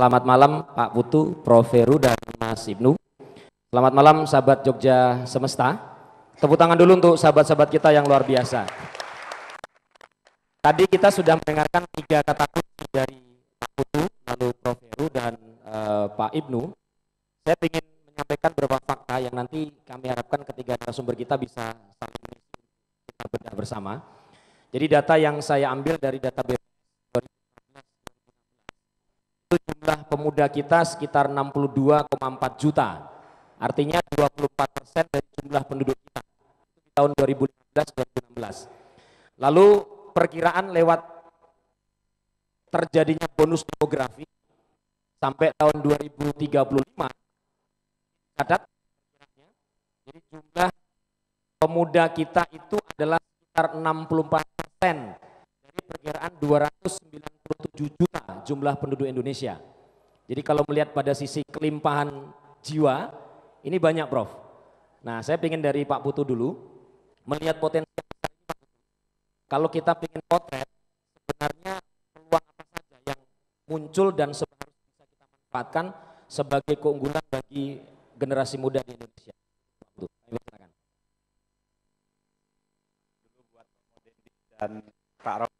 Selamat malam Pak Putu, Prof. Heru dan Mas Ibnu. Selamat malam sahabat Jogja Semesta. Tepuk tangan dulu untuk sahabat-sahabat kita yang luar biasa. Tadi kita sudah mendengarkan tiga kata kunci dari Pak Putu, lalu Prof. Heru dan e, Pak Ibnu. Saya ingin menyampaikan beberapa fakta yang nanti kami harapkan ketiga sumber kita bisa saling kita bedah bersama. Jadi data yang saya ambil dari data BPS itu jumlah pemuda kita sekitar 62,4 juta. Artinya 24 persen dari jumlah penduduk kita di tahun 2015-2016. Lalu perkiraan lewat terjadinya bonus demografi sampai tahun 2035 catat jadi jumlah pemuda kita itu adalah sekitar 64 persen dari perkiraan 297 juta jumlah penduduk Indonesia. Jadi kalau melihat pada sisi kelimpahan jiwa, ini banyak Prof. Nah saya ingin dari Pak Putu dulu, melihat potensi kalau kita ingin potret, sebenarnya peluang apa saja yang muncul dan seharusnya bisa kita manfaatkan sebagai keunggulan bagi generasi muda di Indonesia. Dan Pak Rob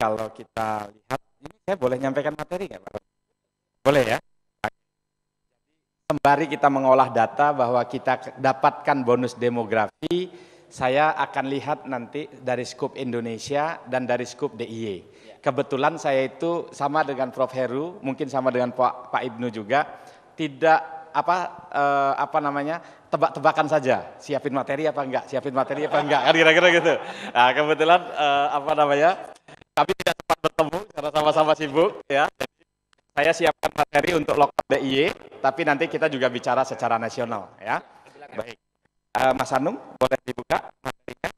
kalau kita lihat, ini saya boleh nyampaikan materi nggak Pak? Boleh ya? Sembari kita mengolah data bahwa kita dapatkan bonus demografi, saya akan lihat nanti dari skup Indonesia dan dari skup DIY. Ya. Kebetulan saya itu sama dengan Prof Heru, mungkin sama dengan Pak, Pak Ibnu juga, tidak apa eh, apa namanya tebak-tebakan saja siapin materi apa enggak siapin materi apa enggak kan kira-kira gitu nah kebetulan eh, apa namanya bertemu karena sama-sama sibuk ya. Jadi saya siapkan materi untuk lokal DIY, tapi nanti kita juga bicara secara nasional ya. Baik. Uh, Mas Anung, boleh dibuka materinya.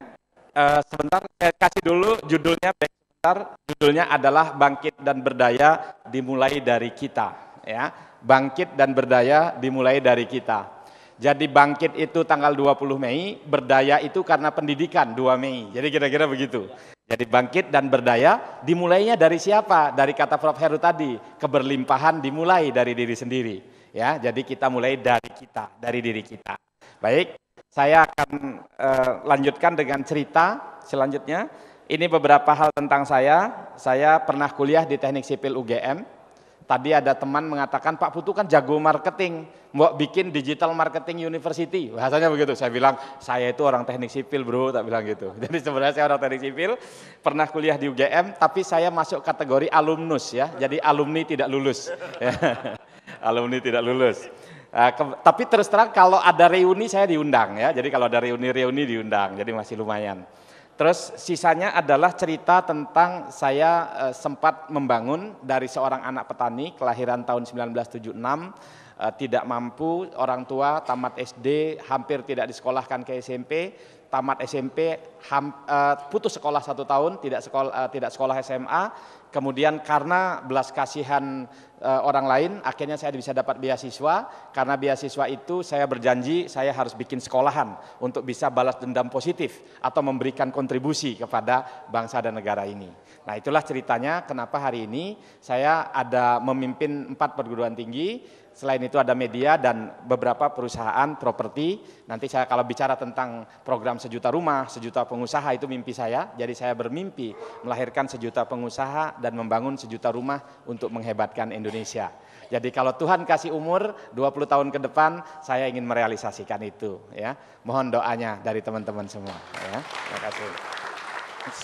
Uh, sebentar, saya kasih dulu judulnya, sebentar. Judulnya adalah Bangkit dan Berdaya Dimulai Dari Kita. ya Bangkit dan Berdaya Dimulai Dari Kita. Jadi bangkit itu tanggal 20 Mei, berdaya itu karena pendidikan 2 Mei. Jadi kira-kira begitu. Jadi bangkit dan berdaya dimulainya dari siapa? Dari kata Prof Heru tadi, keberlimpahan dimulai dari diri sendiri. Ya, jadi kita mulai dari kita, dari diri kita. Baik, saya akan uh, lanjutkan dengan cerita selanjutnya. Ini beberapa hal tentang saya. Saya pernah kuliah di Teknik Sipil UGM. Tadi ada teman mengatakan Pak Putu kan jago marketing mau bikin digital marketing university. Bahasanya begitu. Saya bilang, saya itu orang teknik sipil bro, tak bilang gitu. Jadi sebenarnya saya orang teknik sipil, pernah kuliah di UGM, tapi saya masuk kategori alumnus ya. Jadi alumni tidak lulus. Ya. alumni tidak lulus. Uh, ke, tapi terus terang kalau ada reuni saya diundang ya. Jadi kalau ada reuni-reuni diundang, jadi masih lumayan. Terus sisanya adalah cerita tentang saya uh, sempat membangun dari seorang anak petani kelahiran tahun 1976 Eh, tidak mampu, orang tua tamat SD hampir tidak disekolahkan ke SMP, tamat SMP ham, eh, putus sekolah satu tahun tidak sekolah eh, tidak sekolah SMA kemudian karena belas kasihan orang lain akhirnya saya bisa dapat beasiswa karena beasiswa itu saya berjanji saya harus bikin sekolahan untuk bisa balas dendam positif atau memberikan kontribusi kepada bangsa dan negara ini nah itulah ceritanya kenapa hari ini saya ada memimpin empat perguruan tinggi Selain itu ada media dan beberapa perusahaan properti. Nanti saya kalau bicara tentang program sejuta rumah, sejuta pengusaha itu mimpi saya. Jadi saya bermimpi melahirkan sejuta pengusaha dan membangun sejuta rumah untuk menghebatkan Indonesia. Jadi kalau Tuhan kasih umur 20 tahun ke depan, saya ingin merealisasikan itu. Ya, mohon doanya dari teman-teman semua. Ya, terima kasih.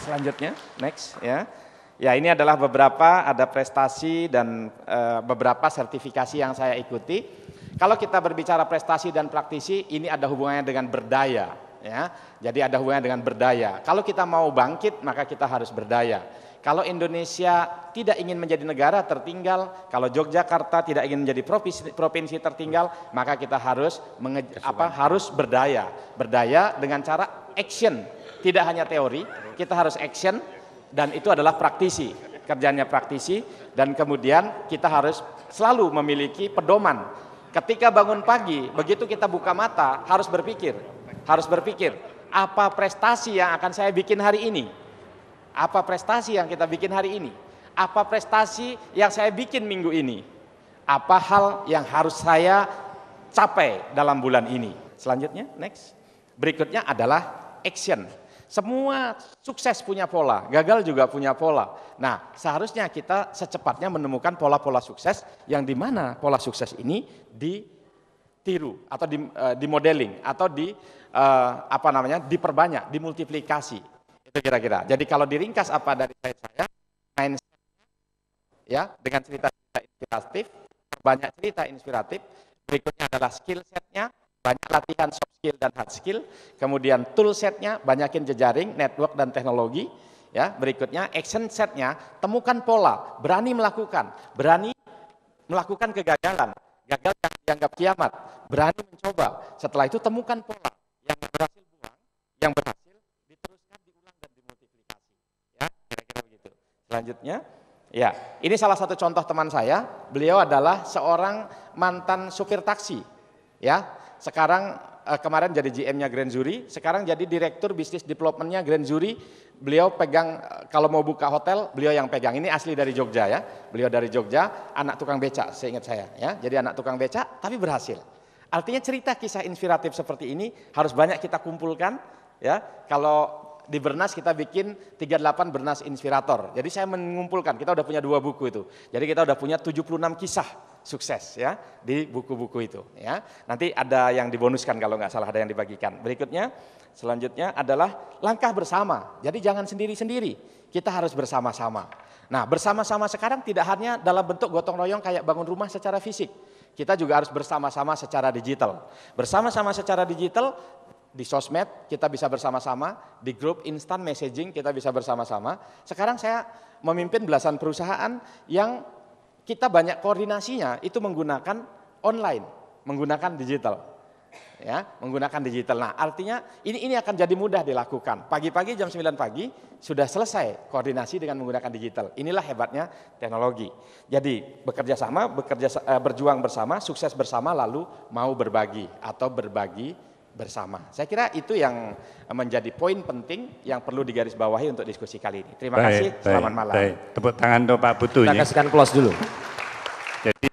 Selanjutnya, next ya. Ya ini adalah beberapa ada prestasi dan e, beberapa sertifikasi yang saya ikuti. Kalau kita berbicara prestasi dan praktisi ini ada hubungannya dengan berdaya. ya. Jadi ada hubungannya dengan berdaya. Kalau kita mau bangkit maka kita harus berdaya. Kalau Indonesia tidak ingin menjadi negara tertinggal, kalau Yogyakarta tidak ingin menjadi provinsi, provinsi tertinggal, maka kita harus menge, apa harus berdaya, berdaya dengan cara action, tidak hanya teori, kita harus action dan itu adalah praktisi kerjanya praktisi dan kemudian kita harus selalu memiliki pedoman ketika bangun pagi begitu kita buka mata harus berpikir harus berpikir apa prestasi yang akan saya bikin hari ini apa prestasi yang kita bikin hari ini apa prestasi yang saya bikin minggu ini apa hal yang harus saya capai dalam bulan ini selanjutnya next berikutnya adalah action semua sukses punya pola, gagal juga punya pola. Nah, seharusnya kita secepatnya menemukan pola-pola sukses yang di mana pola sukses ini ditiru atau dimodeling eh, atau di eh, apa namanya diperbanyak, dimultiplikasi. Itu kira-kira. Jadi kalau diringkas apa dari saya, saya mindset ya dengan cerita-cerita inspiratif, banyak cerita inspiratif. Berikutnya adalah skill setnya, banyak latihan soft skill dan hard skill, kemudian tool setnya, banyakin jejaring, network dan teknologi. Ya, berikutnya action setnya, temukan pola, berani melakukan, berani melakukan kegagalan, gagal yang dianggap kiamat, berani mencoba. Setelah itu temukan pola yang berhasil buang, yang berhasil diteruskan, diulang dan dimultiplikasi. Ya, kira-kira begitu. Selanjutnya, ya, ini salah satu contoh teman saya. Beliau adalah seorang mantan supir taksi. Ya, sekarang eh, kemarin jadi GM-nya Grand Jury, sekarang jadi direktur bisnis development-nya Grand Jury, Beliau pegang eh, kalau mau buka hotel, beliau yang pegang. Ini asli dari Jogja ya. Beliau dari Jogja, anak tukang beca, seingat saya ya. Jadi anak tukang beca tapi berhasil. Artinya cerita kisah inspiratif seperti ini harus banyak kita kumpulkan ya. Kalau di Bernas kita bikin 38 Bernas Inspirator. Jadi saya mengumpulkan, kita udah punya dua buku itu. Jadi kita udah punya 76 kisah sukses ya di buku-buku itu ya. Nanti ada yang dibonuskan kalau nggak salah ada yang dibagikan. Berikutnya selanjutnya adalah langkah bersama. Jadi jangan sendiri-sendiri. Kita harus bersama-sama. Nah, bersama-sama sekarang tidak hanya dalam bentuk gotong royong kayak bangun rumah secara fisik. Kita juga harus bersama-sama secara digital. Bersama-sama secara digital di sosmed kita bisa bersama-sama, di grup instant messaging kita bisa bersama-sama. Sekarang saya memimpin belasan perusahaan yang kita banyak koordinasinya itu menggunakan online, menggunakan digital. Ya, menggunakan digital. Nah, artinya ini ini akan jadi mudah dilakukan. Pagi-pagi jam 9 pagi sudah selesai koordinasi dengan menggunakan digital. Inilah hebatnya teknologi. Jadi, bekerja sama, bekerja eh, berjuang bersama, sukses bersama lalu mau berbagi atau berbagi bersama. Saya kira itu yang menjadi poin penting yang perlu digarisbawahi untuk diskusi kali ini. Terima baik, kasih, selamat malam. Baik. Tepuk tangan untuk Pak Butuh. Kita ya. kasihkan close dulu. Jadi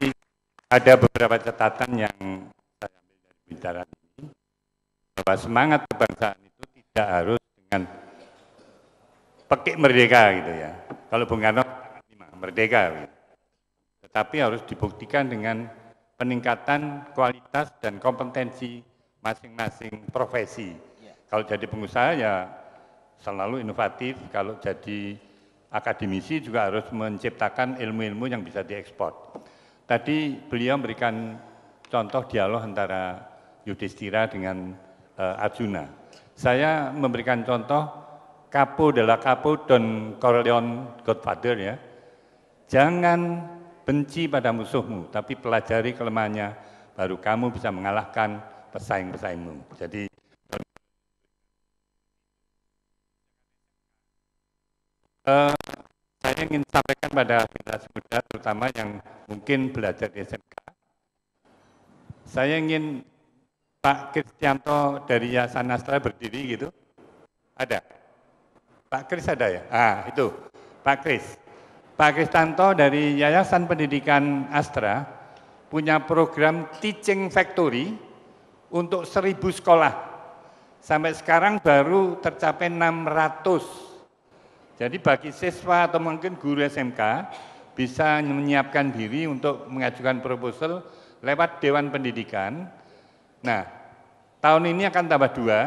ada beberapa catatan yang saya ambil dari bicara ini bahwa semangat kebangsaan itu tidak harus dengan pekik merdeka gitu ya. Kalau Bung Karno merdeka, gitu. tetapi harus dibuktikan dengan peningkatan kualitas dan kompetensi masing-masing profesi. Ya. Kalau jadi pengusaha ya selalu inovatif, kalau jadi akademisi juga harus menciptakan ilmu-ilmu yang bisa diekspor. Tadi beliau memberikan contoh dialog antara Yudhistira dengan uh, Arjuna. Saya memberikan contoh Kapu adalah Kapu dan Corleone Godfather ya. Jangan benci pada musuhmu, tapi pelajari kelemahannya, baru kamu bisa mengalahkan pesaing-pesaingmu. Jadi uh, saya ingin sampaikan pada generasi muda terutama yang mungkin belajar di SMK. Saya ingin Pak Kristianto dari Yayasan Astra berdiri gitu. Ada? Pak Kris ada ya? Ah, itu. Pak Kris. Pak Kristanto dari Yayasan Pendidikan Astra punya program Teaching Factory untuk seribu sekolah. Sampai sekarang baru tercapai 600. Jadi bagi siswa atau mungkin guru SMK bisa menyiapkan diri untuk mengajukan proposal lewat Dewan Pendidikan. Nah, tahun ini akan tambah dua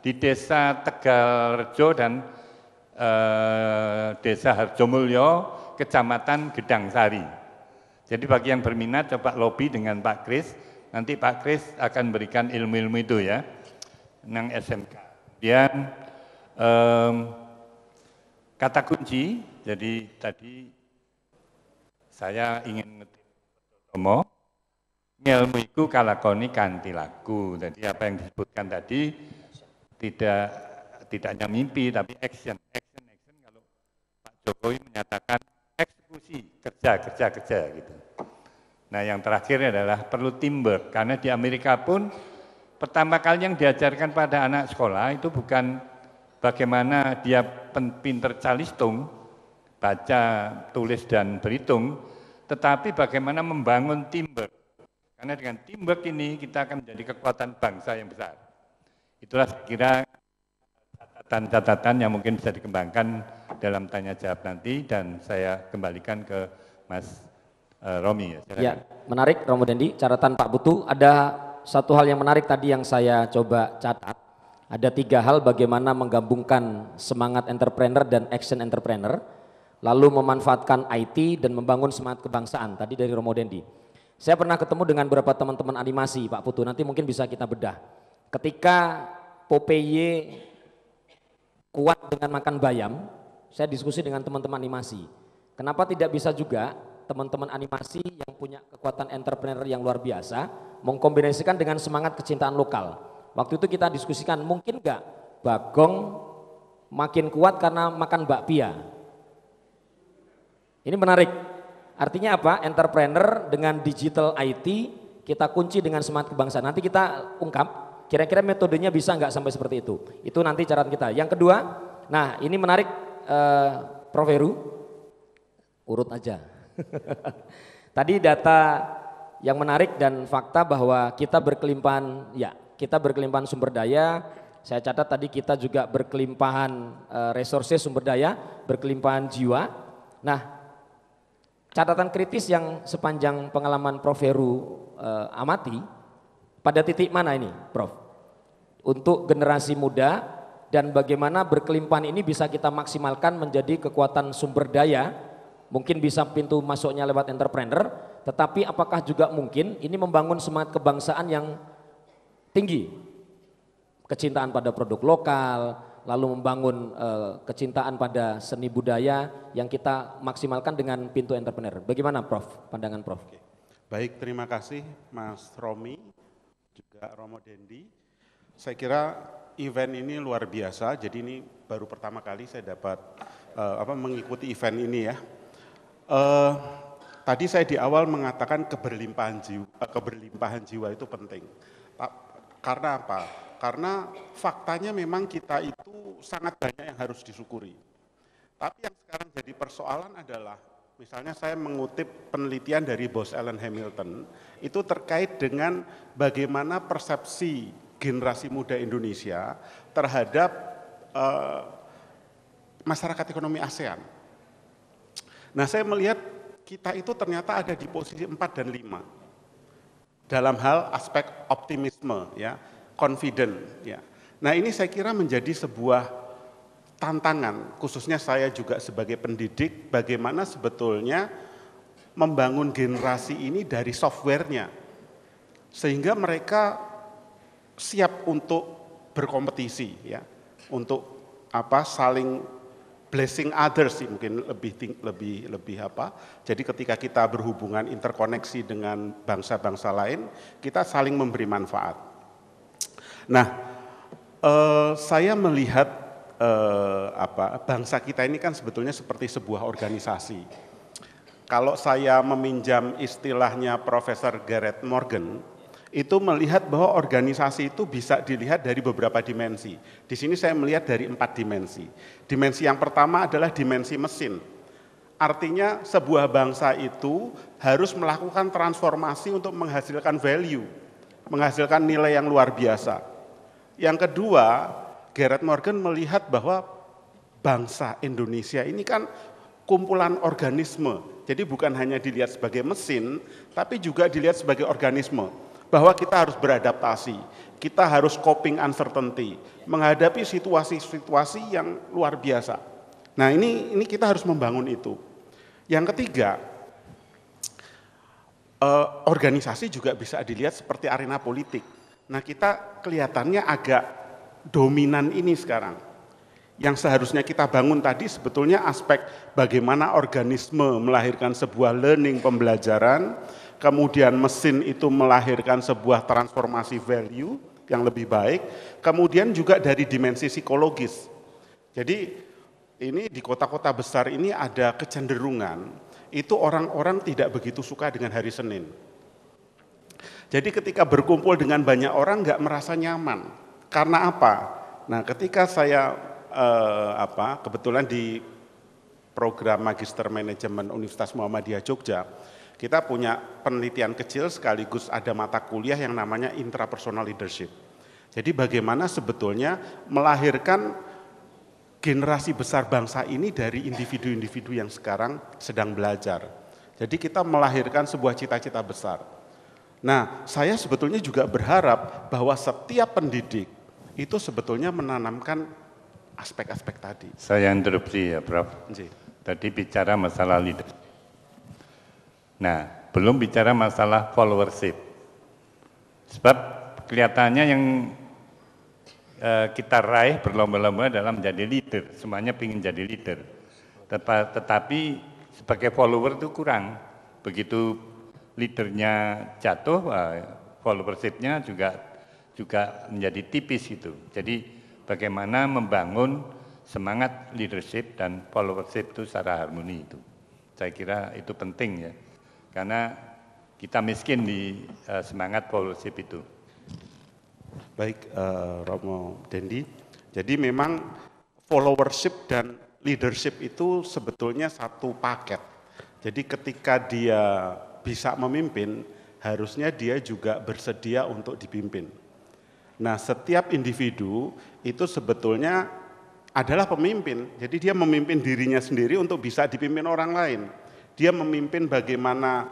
di Desa Tegalrejo dan eh, Desa Harjomulyo, Kecamatan Gedangsari. Jadi bagi yang berminat coba lobby dengan Pak Kris Nanti Pak Kris akan berikan ilmu-ilmu itu ya, tentang SMK. Kemudian um, kata kunci, jadi tadi saya ingin ngetimu ilmu itu kalakoni kanti laku. Jadi apa yang disebutkan tadi tidak tidak hanya mimpi tapi action, action, action. Kalau Pak Jokowi menyatakan eksekusi kerja, kerja, kerja gitu. Nah yang terakhir adalah perlu teamwork, karena di Amerika pun pertama kali yang diajarkan pada anak sekolah itu bukan bagaimana dia pinter calistung, baca, tulis, dan berhitung, tetapi bagaimana membangun teamwork. Karena dengan teamwork ini kita akan menjadi kekuatan bangsa yang besar. Itulah saya kira catatan-catatan yang mungkin bisa dikembangkan dalam tanya jawab nanti dan saya kembalikan ke Mas Eh, Romi ya, silakan. Ya, menarik Romo Dendi, catatan Pak butuh Ada satu hal yang menarik tadi yang saya coba catat. Ada tiga hal bagaimana menggabungkan semangat entrepreneur dan action entrepreneur, lalu memanfaatkan IT dan membangun semangat kebangsaan. Tadi dari Romo Dendi. Saya pernah ketemu dengan beberapa teman-teman animasi Pak Putu, nanti mungkin bisa kita bedah. Ketika Popeye kuat dengan makan bayam, saya diskusi dengan teman-teman animasi. Kenapa tidak bisa juga teman-teman animasi yang punya kekuatan entrepreneur yang luar biasa mengkombinasikan dengan semangat kecintaan lokal. Waktu itu kita diskusikan mungkin enggak Bagong makin kuat karena makan bakpia. Ini menarik. Artinya apa? Entrepreneur dengan digital IT kita kunci dengan semangat kebangsaan. Nanti kita ungkap kira-kira metodenya bisa nggak sampai seperti itu. Itu nanti cara kita. Yang kedua, nah ini menarik eh, Prof. Heru, urut aja Tadi data yang menarik dan fakta bahwa kita berkelimpahan, ya kita berkelimpahan sumber daya. Saya catat tadi kita juga berkelimpahan uh, resources sumber daya, berkelimpahan jiwa. Nah, catatan kritis yang sepanjang pengalaman Prof Heru uh, amati, pada titik mana ini, Prof? Untuk generasi muda dan bagaimana berkelimpahan ini bisa kita maksimalkan menjadi kekuatan sumber daya mungkin bisa pintu masuknya lewat entrepreneur, tetapi apakah juga mungkin ini membangun semangat kebangsaan yang tinggi? Kecintaan pada produk lokal, lalu membangun uh, kecintaan pada seni budaya yang kita maksimalkan dengan pintu entrepreneur. Bagaimana Prof, pandangan Prof? Oke. Baik, terima kasih Mas Romi, juga Romo Dendi. Saya kira event ini luar biasa, jadi ini baru pertama kali saya dapat uh, apa mengikuti event ini ya Uh, tadi saya di awal mengatakan keberlimpahan jiwa, eh, keberlimpahan jiwa itu penting. Karena apa? Karena faktanya memang kita itu sangat banyak yang harus disyukuri. Tapi yang sekarang jadi persoalan adalah, misalnya saya mengutip penelitian dari Bos Alan Hamilton, itu terkait dengan bagaimana persepsi generasi muda Indonesia terhadap uh, masyarakat ekonomi ASEAN Nah saya melihat kita itu ternyata ada di posisi 4 dan 5 dalam hal aspek optimisme ya, confident ya. Nah ini saya kira menjadi sebuah tantangan khususnya saya juga sebagai pendidik bagaimana sebetulnya membangun generasi ini dari softwarenya sehingga mereka siap untuk berkompetisi ya untuk apa saling blessing others sih mungkin lebih lebih lebih apa. Jadi ketika kita berhubungan interkoneksi dengan bangsa-bangsa lain, kita saling memberi manfaat. Nah, eh, saya melihat eh, apa bangsa kita ini kan sebetulnya seperti sebuah organisasi. Kalau saya meminjam istilahnya Profesor Gareth Morgan, itu melihat bahwa organisasi itu bisa dilihat dari beberapa dimensi. Di sini saya melihat dari empat dimensi. Dimensi yang pertama adalah dimensi mesin. Artinya sebuah bangsa itu harus melakukan transformasi untuk menghasilkan value, menghasilkan nilai yang luar biasa. Yang kedua, Gerard Morgan melihat bahwa bangsa Indonesia ini kan kumpulan organisme. Jadi bukan hanya dilihat sebagai mesin, tapi juga dilihat sebagai organisme bahwa kita harus beradaptasi, kita harus coping uncertainty, menghadapi situasi-situasi yang luar biasa. Nah, ini ini kita harus membangun itu. Yang ketiga, eh, organisasi juga bisa dilihat seperti arena politik. Nah, kita kelihatannya agak dominan ini sekarang. Yang seharusnya kita bangun tadi sebetulnya aspek bagaimana organisme melahirkan sebuah learning pembelajaran, kemudian mesin itu melahirkan sebuah transformasi value yang lebih baik, kemudian juga dari dimensi psikologis. Jadi ini di kota-kota besar ini ada kecenderungan itu orang-orang tidak begitu suka dengan hari Senin. Jadi ketika berkumpul dengan banyak orang nggak merasa nyaman. Karena apa? Nah, ketika saya eh, apa kebetulan di program Magister Manajemen Universitas Muhammadiyah Jogja, kita punya penelitian kecil sekaligus ada mata kuliah yang namanya intrapersonal leadership. Jadi bagaimana sebetulnya melahirkan generasi besar bangsa ini dari individu-individu yang sekarang sedang belajar. Jadi kita melahirkan sebuah cita-cita besar. Nah, saya sebetulnya juga berharap bahwa setiap pendidik itu sebetulnya menanamkan aspek-aspek tadi. Saya interupsi ya, Prof. Tadi bicara masalah leadership Nah, belum bicara masalah followership. Sebab kelihatannya yang e, kita raih berlomba-lomba adalah menjadi leader, semuanya ingin jadi leader. Tetapi sebagai follower itu kurang. Begitu leadernya jatuh, followershipnya juga juga menjadi tipis itu. Jadi bagaimana membangun semangat leadership dan followership itu secara harmoni itu. Saya kira itu penting ya karena kita miskin di uh, semangat policy itu. Baik, uh, Romo Dendi. Jadi memang followership dan leadership itu sebetulnya satu paket. Jadi ketika dia bisa memimpin, harusnya dia juga bersedia untuk dipimpin. Nah, setiap individu itu sebetulnya adalah pemimpin. Jadi dia memimpin dirinya sendiri untuk bisa dipimpin orang lain. Dia memimpin bagaimana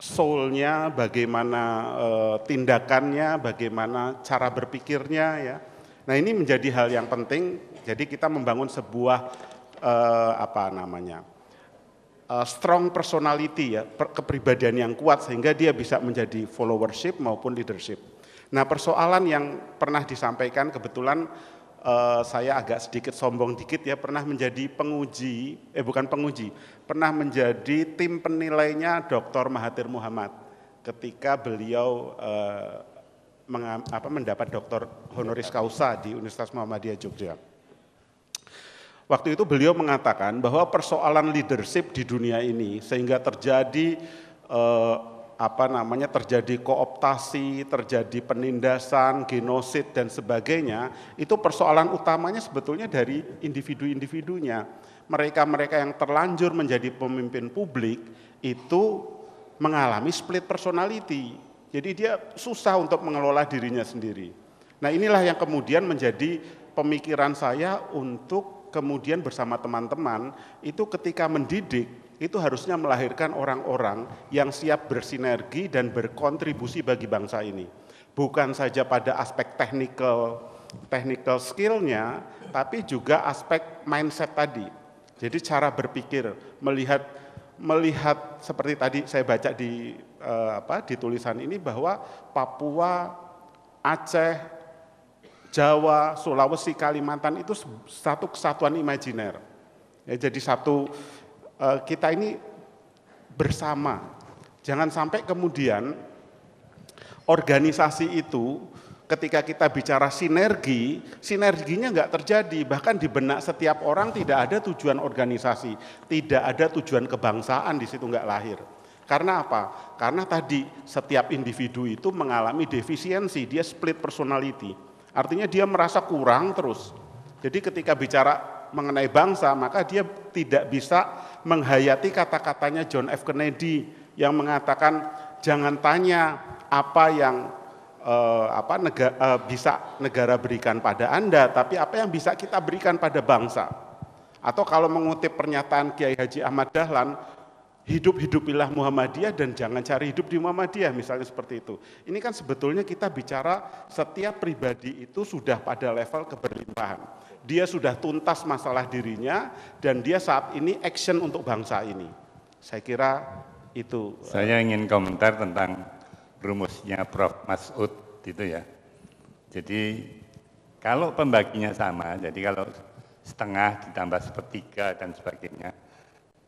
soulnya, bagaimana e, tindakannya, bagaimana cara berpikirnya ya. Nah ini menjadi hal yang penting. Jadi kita membangun sebuah e, apa namanya e, strong personality ya, per, kepribadian yang kuat sehingga dia bisa menjadi followership maupun leadership. Nah persoalan yang pernah disampaikan kebetulan Eh, saya agak sedikit sombong dikit ya pernah menjadi penguji, eh bukan penguji, pernah menjadi tim penilainya Dr. Mahathir Muhammad ketika beliau uh, eh, mengam, apa, mendapat doktor honoris causa di Universitas Muhammadiyah Jogja. Waktu itu beliau mengatakan bahwa persoalan leadership di dunia ini sehingga terjadi eh, apa namanya terjadi kooptasi, terjadi penindasan, genosid dan sebagainya, itu persoalan utamanya sebetulnya dari individu-individunya. Mereka-mereka yang terlanjur menjadi pemimpin publik itu mengalami split personality. Jadi dia susah untuk mengelola dirinya sendiri. Nah, inilah yang kemudian menjadi pemikiran saya untuk kemudian bersama teman-teman itu ketika mendidik itu harusnya melahirkan orang-orang yang siap bersinergi dan berkontribusi bagi bangsa ini. Bukan saja pada aspek technical technical skillnya, tapi juga aspek mindset tadi. Jadi cara berpikir, melihat melihat seperti tadi saya baca di eh, apa di tulisan ini bahwa Papua, Aceh, Jawa, Sulawesi, Kalimantan itu satu kesatuan imajiner. Ya, jadi satu Eh, kita ini bersama. Jangan sampai kemudian organisasi itu ketika kita bicara sinergi, sinerginya enggak terjadi. Bahkan di benak setiap orang tidak ada tujuan organisasi, tidak ada tujuan kebangsaan di situ enggak lahir. Karena apa? Karena tadi setiap individu itu mengalami defisiensi, dia split personality. Artinya dia merasa kurang terus. Jadi ketika bicara mengenai bangsa, maka dia tidak bisa menghayati kata-katanya John F. Kennedy yang mengatakan jangan tanya apa yang eh, apa negara, eh, bisa negara berikan pada Anda, tapi apa yang bisa kita berikan pada bangsa. Atau kalau mengutip pernyataan Kiai Haji Ahmad Dahlan, hidup-hidupilah Muhammadiyah dan jangan cari hidup di Muhammadiyah, misalnya seperti itu. Ini kan sebetulnya kita bicara setiap pribadi itu sudah pada level keberlimpahan dia sudah tuntas masalah dirinya dan dia saat ini action untuk bangsa ini. Saya kira itu. Eh, saya ingin komentar tentang rumusnya Prof. Mas'ud itu ya. Jadi kalau pembaginya sama, jadi kalau setengah ditambah sepertiga dan sebagainya,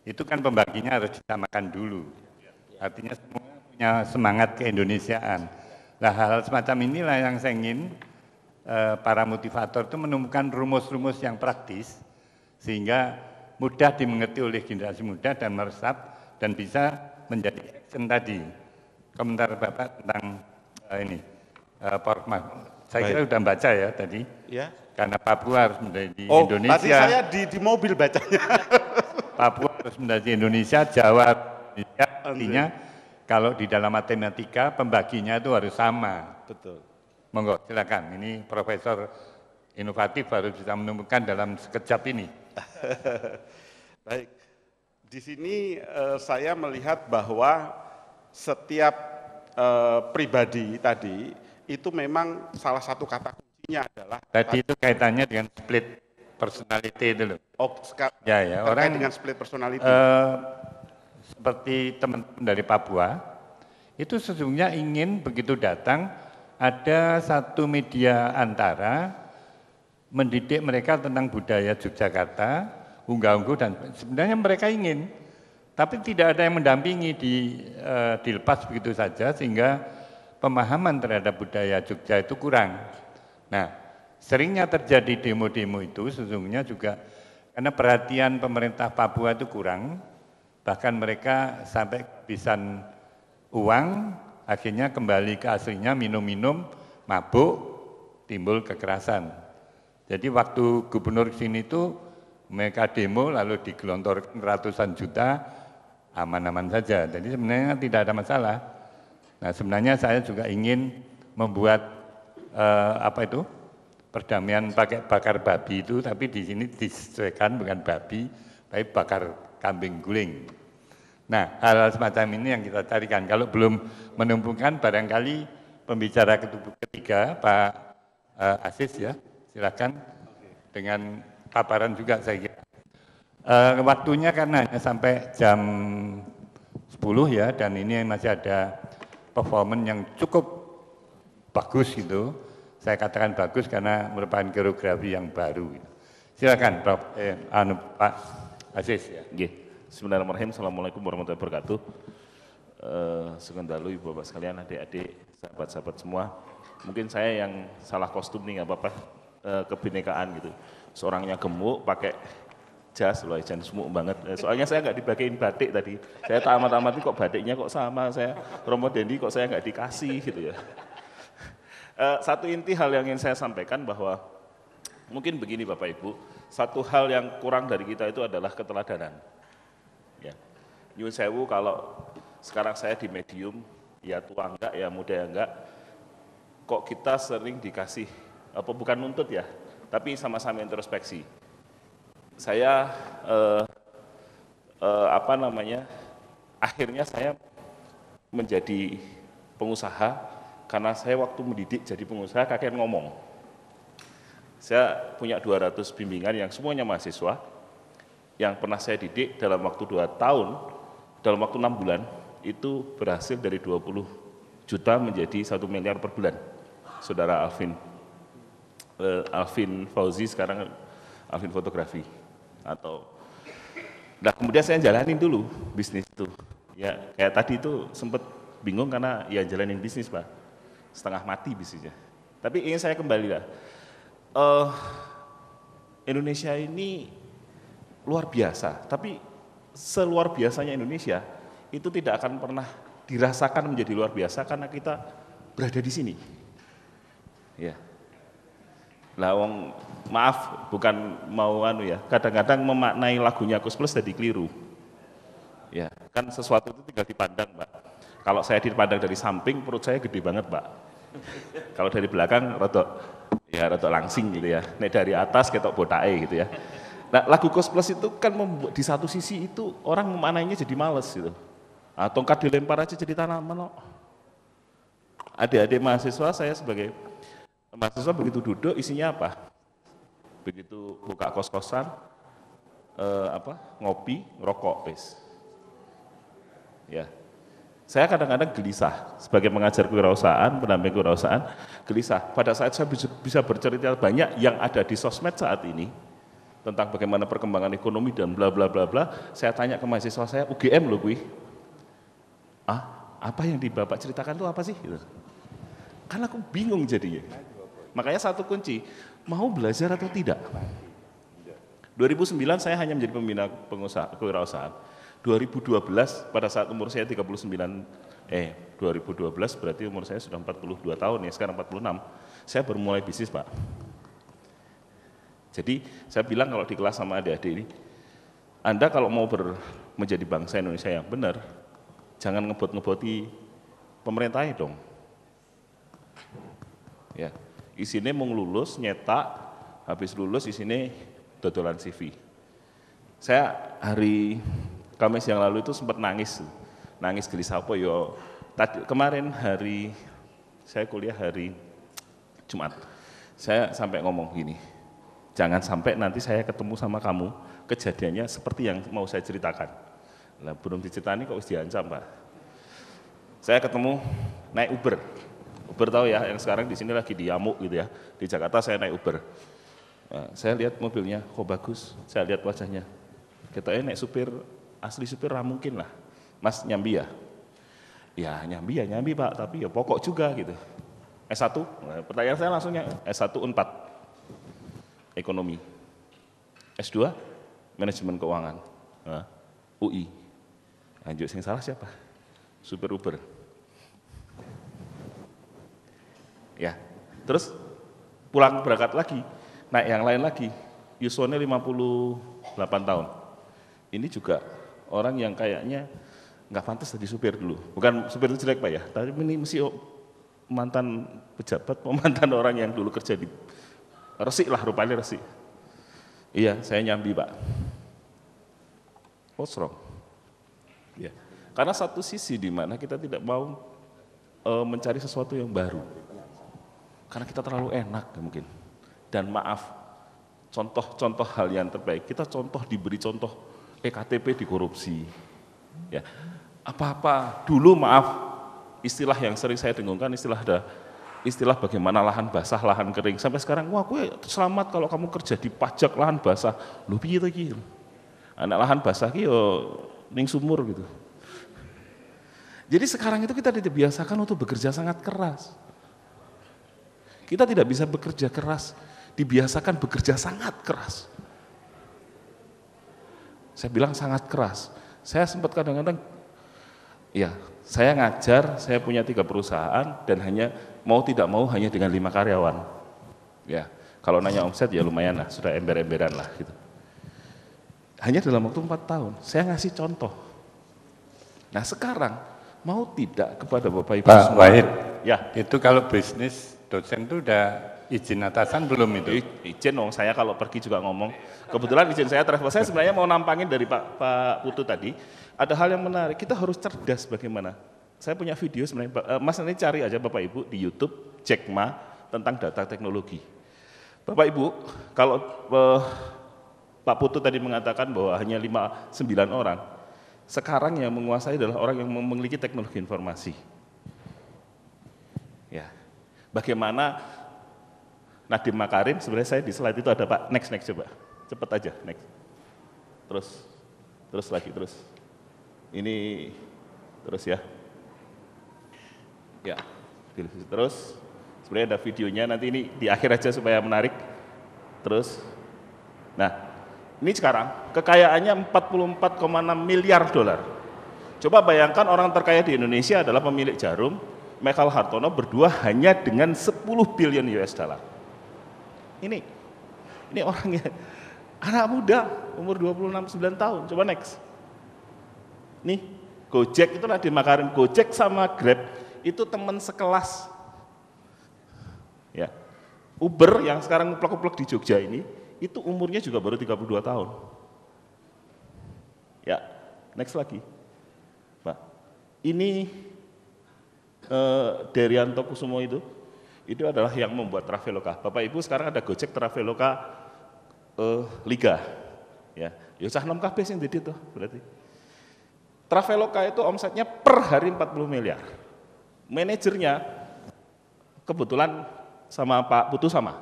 itu kan pembaginya harus disamakan dulu. Artinya semua punya semangat keindonesiaan. Nah hal-hal semacam inilah yang saya ingin Eh, para motivator itu menemukan rumus-rumus yang praktis sehingga mudah dimengerti oleh generasi muda dan meresap dan bisa menjadi action tadi. Komentar Bapak tentang uh, ini. Uh, eh, Porma. Saya kira sudah baca ya tadi. Ya. Karena Papua harus menjadi oh, Indonesia. Oh, tadi saya di, di mobil bacanya. Papua harus menjadi Indonesia, Jawa Indonesia. Artinya kalau di dalam matematika pembaginya itu harus sama. Betul. Monggo, silakan. Ini profesor inovatif baru bisa menemukan dalam sekejap ini. Baik. Di sini eh, saya melihat bahwa setiap eh, pribadi tadi itu memang salah satu kata kuncinya adalah tadi itu kaitannya dengan split personality itu loh. Oh, ya ya, orang dengan split personality. Eh, seperti teman-teman dari Papua itu sesungguhnya ingin begitu datang ada satu media antara mendidik mereka tentang budaya Yogyakarta, unggah-ungguh dan sebenarnya mereka ingin, tapi tidak ada yang mendampingi di uh, dilepas begitu saja sehingga pemahaman terhadap budaya Jogja itu kurang. Nah, seringnya terjadi demo-demo itu sesungguhnya juga karena perhatian pemerintah Papua itu kurang, bahkan mereka sampai bisa uang akhirnya kembali ke aslinya minum-minum, mabuk, timbul kekerasan. Jadi waktu gubernur sini itu mereka demo lalu digelontorkan ratusan juta, aman-aman saja. Jadi sebenarnya tidak ada masalah. Nah sebenarnya saya juga ingin membuat eh, apa itu perdamaian pakai bakar babi itu, tapi di sini disesuaikan bukan babi, tapi bakar kambing guling. Nah, hal-hal semacam ini yang kita carikan. Kalau belum menumpukan, barangkali pembicara ketiga, Pak uh, Asis ya, silakan dengan paparan juga saya kira. Uh, waktunya karena hanya sampai jam 10 ya, dan ini masih ada performance yang cukup bagus itu Saya katakan bagus karena merupakan koreografi yang baru. Silakan, Prof. Eh, anu, Pak Asis ya. Yeah. Bismillahirrahmanirrahim. Assalamualaikum warahmatullahi wabarakatuh. Uh, eh, Sekundalu, Ibu Bapak sekalian, adik-adik, sahabat-sahabat semua. Mungkin saya yang salah kostum nih, nggak apa-apa. Eh, kebinekaan gitu. Seorangnya gemuk, pakai jas loh, jas semuk banget. Eh, soalnya saya nggak dibagiin batik tadi. Saya tamat-tamat kok batiknya kok sama saya. Romo Dendi kok saya nggak dikasih gitu ya. satu inti hal yang ingin saya sampaikan bahwa mungkin begini Bapak Ibu, satu hal yang kurang dari kita itu adalah keteladanan Nyun Sewu kalau sekarang saya di medium, ya tua enggak, ya muda enggak, kok kita sering dikasih, apa bukan nuntut ya, tapi sama-sama introspeksi. Saya eh, eh, apa namanya, akhirnya saya menjadi pengusaha karena saya waktu mendidik jadi pengusaha kakek ngomong. Saya punya 200 bimbingan yang semuanya mahasiswa yang pernah saya didik dalam waktu 2 tahun dalam waktu enam bulan itu berhasil dari 20 juta menjadi satu miliar per bulan. Saudara Alvin uh, Alvin Fauzi sekarang Alvin fotografi atau nah kemudian saya jalanin dulu bisnis itu ya kayak tadi itu sempat bingung karena ya jalanin bisnis pak setengah mati bisnisnya tapi ingin saya kembali lah eh, uh, Indonesia ini luar biasa tapi seluar biasanya Indonesia itu tidak akan pernah dirasakan menjadi luar biasa karena kita berada di sini. Ya. Lah wong maaf bukan mau anu ya. Kadang-kadang memaknai lagunya Kus Plus jadi keliru. Ya, kan sesuatu itu tinggal dipandang, Pak. Kalau saya dipandang dari samping perut saya gede banget, Pak. Kalau dari belakang rotok ya rotok langsing gitu ya. Nek dari atas ketok botake gitu ya. Nah, lagu Kos Plus itu kan membuat di satu sisi itu orang memanainya jadi males gitu. Nah, tongkat dilempar aja jadi tanaman loh. Adik-adik mahasiswa saya sebagai mahasiswa begitu duduk isinya apa? Begitu buka kos-kosan eh, apa? ngopi, rokok bes. Ya. Saya kadang-kadang gelisah sebagai pengajar kewirausahaan, pendamping kewirausahaan, gelisah. Pada saat saya bisa bercerita banyak yang ada di sosmed saat ini, tentang bagaimana perkembangan ekonomi dan bla bla bla bla. Saya tanya ke mahasiswa saya, UGM loh gue. Ah, apa yang di Bapak ceritakan itu apa sih? Gitu. Kan aku bingung jadinya. Makanya satu kunci, mau belajar atau tidak? 2009 saya hanya menjadi pembina pengusaha kewirausahaan. 2012 pada saat umur saya 39 eh 2012 berarti umur saya sudah 42 tahun ya sekarang 46. Saya bermulai bisnis, Pak. Jadi saya bilang kalau di kelas sama adik-adik ini, Anda kalau mau ber, menjadi bangsa Indonesia yang benar, jangan ngebot-ngeboti pemerintahnya dong. Ya, isinya mau lulus, nyetak, habis lulus isinya dodolan CV. Saya hari Kamis yang lalu itu sempat nangis, nangis gelisah apa yo. Ya. kemarin hari saya kuliah hari Jumat, saya sampai ngomong gini, Jangan sampai nanti saya ketemu sama kamu, kejadiannya seperti yang mau saya ceritakan. Nah, belum diceritani kok sudah diancam, Pak. Saya ketemu naik Uber. Uber tahu ya, yang sekarang di sini lagi diamuk gitu ya. Di Jakarta saya naik Uber. Nah, saya lihat mobilnya, kok oh, bagus. Saya lihat wajahnya. Kita ini eh, naik supir, asli supir lah mungkin lah. Mas nyambi ya? Ya nyambi ya nyambi pak, tapi ya pokok juga gitu. S1, nah, pertanyaan saya langsungnya S1 4 ekonomi. S2 manajemen keuangan. Nah, UI. Lanjut yang salah siapa? Super Uber. Ya. Terus pulang berangkat lagi, naik yang lain lagi. Yusonnya 58 tahun. Ini juga orang yang kayaknya nggak pantas jadi supir dulu. Bukan supir itu jelek Pak ya, tapi ini mesti mantan pejabat, mantan orang yang dulu kerja di resik lah rupanya resik iya saya nyambi pak what's wrong ya karena satu sisi di mana kita tidak mau e, mencari sesuatu yang baru karena kita terlalu enak mungkin dan maaf contoh-contoh hal yang terbaik kita contoh diberi contoh EKTP dikorupsi ya apa-apa dulu maaf istilah yang sering saya dengungkan istilah ada istilah bagaimana lahan basah, lahan kering. Sampai sekarang, wah gue selamat kalau kamu kerja di pajak lahan basah. Lu piye lagi? Anak lahan basah ki yo ning sumur gitu. Jadi sekarang itu kita dibiasakan untuk bekerja sangat keras. Kita tidak bisa bekerja keras, dibiasakan bekerja sangat keras. Saya bilang sangat keras. Saya sempat kadang-kadang, ya saya ngajar, saya punya tiga perusahaan dan hanya mau tidak mau hanya dengan lima karyawan. Ya, kalau nanya omset ya lumayan lah, sudah ember-emberan lah gitu. Hanya dalam waktu empat tahun, saya ngasih contoh. Nah sekarang mau tidak kepada bapak ibu Pak semua? Wahid, ya itu kalau bisnis dosen itu udah izin atasan belum itu? I, izin dong, saya kalau pergi juga ngomong. Kebetulan izin saya travel saya sebenarnya mau nampangin dari Pak Pak Putu tadi ada hal yang menarik. Kita harus cerdas bagaimana. Saya punya video sebenarnya, eh, Mas nanti cari aja Bapak Ibu di YouTube, Jack Ma tentang data teknologi. Bapak Ibu, kalau eh, Pak Putu tadi mengatakan bahwa hanya 5 9 orang, sekarang yang menguasai adalah orang yang memiliki teknologi informasi. Ya. Bagaimana Nadiem Makarim sebenarnya saya di slide itu ada Pak next next coba. Cepat aja next. Terus terus lagi terus. Ini terus ya. Ya, terus. Sebenarnya ada videonya, nanti ini di akhir aja supaya menarik. Terus. Nah, ini sekarang kekayaannya 44,6 miliar dolar. Coba bayangkan orang terkaya di Indonesia adalah pemilik jarum, Michael Hartono berdua hanya dengan 10 billion US dollar. Ini, ini orangnya anak muda umur 26 9 tahun. Coba next. Nih, Gojek itu tadi Makarim. Gojek sama Grab itu teman sekelas. Ya. Uber yang sekarang uplek-uplek di Jogja ini, itu umurnya juga baru 32 tahun. Ya, next lagi. Pak, ini eh, Derianto Kusumo itu, itu adalah yang membuat Traveloka. Bapak Ibu sekarang ada Gojek Traveloka eh, Liga. Ya, ya cah 6 yang sing didit tuh berarti. Traveloka itu omsetnya per hari 40 miliar. Manajernya kebetulan sama Pak Putu sama,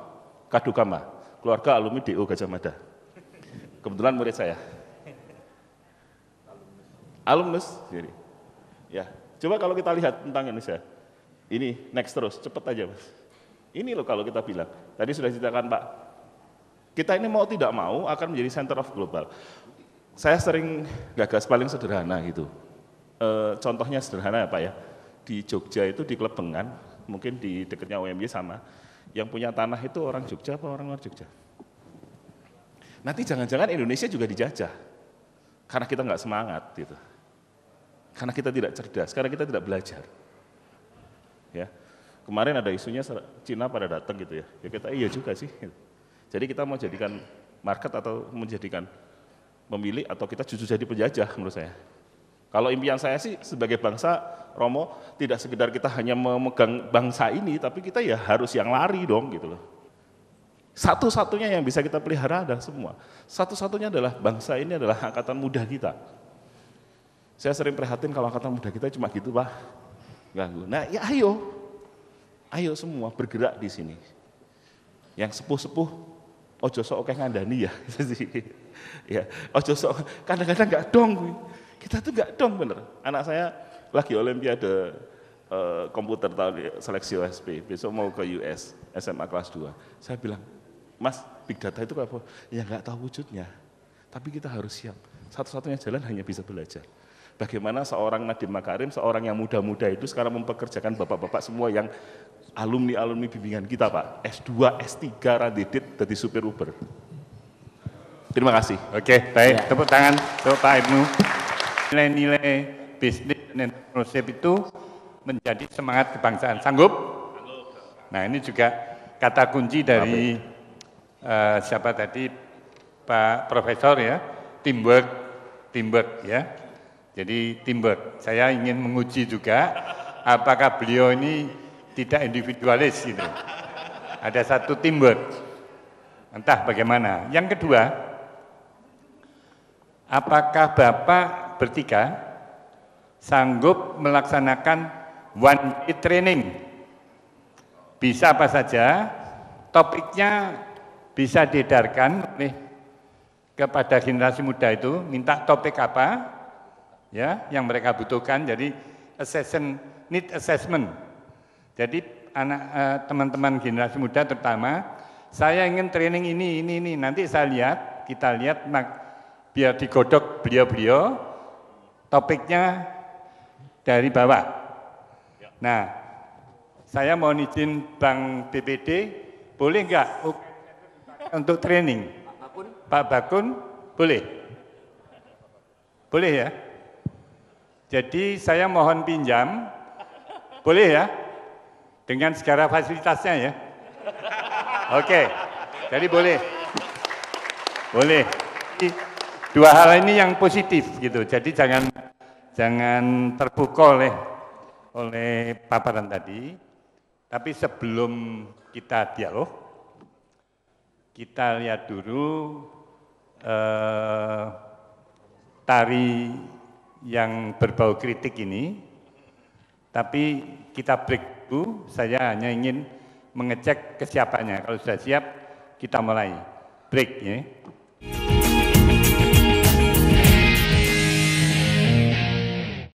Kadukama, keluarga alumni DO Gajah Mada. Kebetulan murid saya. Alumnus jadi Ya, coba kalau kita lihat tentang Indonesia. Ini next terus, cepet aja mas. Ini loh kalau kita bilang. Tadi sudah ceritakan Pak, kita ini mau tidak mau akan menjadi center of global. Saya sering gagas paling sederhana gitu. E, contohnya sederhana apa ya, ya. Di Jogja itu di Klebengan, mungkin di dekatnya UMY sama. Yang punya tanah itu orang Jogja apa orang luar Jogja? Nanti jangan-jangan Indonesia juga dijajah. Karena kita nggak semangat gitu. Karena kita tidak cerdas, karena kita tidak belajar. Ya. Kemarin ada isunya Cina pada datang gitu ya. Ya kita iya juga sih. Gitu. Jadi kita mau jadikan market atau menjadikan pemilik atau kita justru jadi penjajah menurut saya. Kalau impian saya sih sebagai bangsa Romo tidak sekedar kita hanya memegang bangsa ini tapi kita ya harus yang lari dong gitu loh. Satu-satunya yang bisa kita pelihara adalah semua. Satu-satunya adalah bangsa ini adalah angkatan muda kita. Saya sering prihatin kalau angkatan muda kita cuma gitu, Pak. Ganggu. Nah, ya ayo. Ayo semua bergerak di sini. Yang sepuh-sepuh ojo sok akeh ngandani ya. ya, ojo sok kadang-kadang nggak dong gue, Kita tuh nggak dong bener. Anak saya lagi olimpiade uh, komputer tahun seleksi OSP, besok mau ke US, SMA kelas 2. Saya bilang, "Mas, big data itu apa?" Ya nggak tahu wujudnya. Tapi kita harus siap. Satu-satunya jalan hanya bisa belajar bagaimana seorang Nadiem Makarim, seorang yang muda-muda itu sekarang mempekerjakan bapak-bapak semua yang alumni-alumni bimbingan kita Pak, S2, S3, Radidit, jadi supir Uber. Terima kasih. Oke, baik. Ya. Tepuk tangan untuk Pak Ibnu. Nilai-nilai bisnis dan entrepreneurship itu menjadi semangat kebangsaan. Sanggup? Nah, ini juga kata kunci dari uh, siapa tadi Pak Profesor ya, teamwork, teamwork ya. Jadi teamwork. Saya ingin menguji juga apakah beliau ini tidak individualis gitu. Ada satu teamwork. Entah bagaimana. Yang kedua, apakah Bapak bertiga sanggup melaksanakan one day training? Bisa apa saja, topiknya bisa diedarkan nih kepada generasi muda itu, minta topik apa ya yang mereka butuhkan. Jadi assessment, need assessment jadi anak eh, teman-teman generasi muda terutama, saya ingin training ini, ini, ini. Nanti saya lihat, kita lihat, mak, biar digodok beliau-beliau, topiknya dari bawah. Ya. Nah, saya mau izin Bang BPD, boleh nggak untuk training? Pak Bakun, boleh? Boleh ya? Jadi saya mohon pinjam, boleh ya? Dengan segala fasilitasnya ya. Oke, okay. jadi boleh. Boleh. Dua hal ini yang positif gitu. Jadi jangan jangan terpukau oleh oleh paparan tadi. Tapi sebelum kita dialog, kita lihat dulu eh, tari yang berbau kritik ini. Tapi kita break Ibu, saya hanya ingin mengecek kesiapannya. Kalau sudah siap, kita mulai. Break ya.